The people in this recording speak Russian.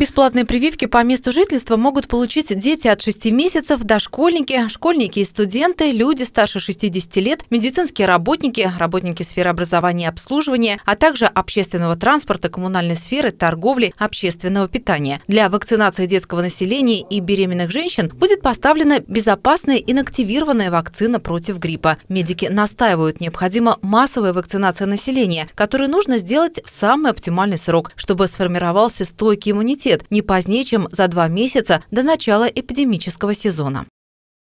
Бесплатные прививки по месту жительства могут получить дети от 6 месяцев, дошкольники, школьники и студенты, люди старше 60 лет, медицинские работники, работники сферы образования и обслуживания, а также общественного транспорта, коммунальной сферы, торговли, общественного питания. Для вакцинации детского населения и беременных женщин будет поставлена безопасная инактивированная вакцина против гриппа. Медики настаивают, необходима массовая вакцинация населения, которую нужно сделать в самый оптимальный срок, чтобы сформировался стойкий иммунитет университет не позднее, чем за два месяца до начала эпидемического сезона.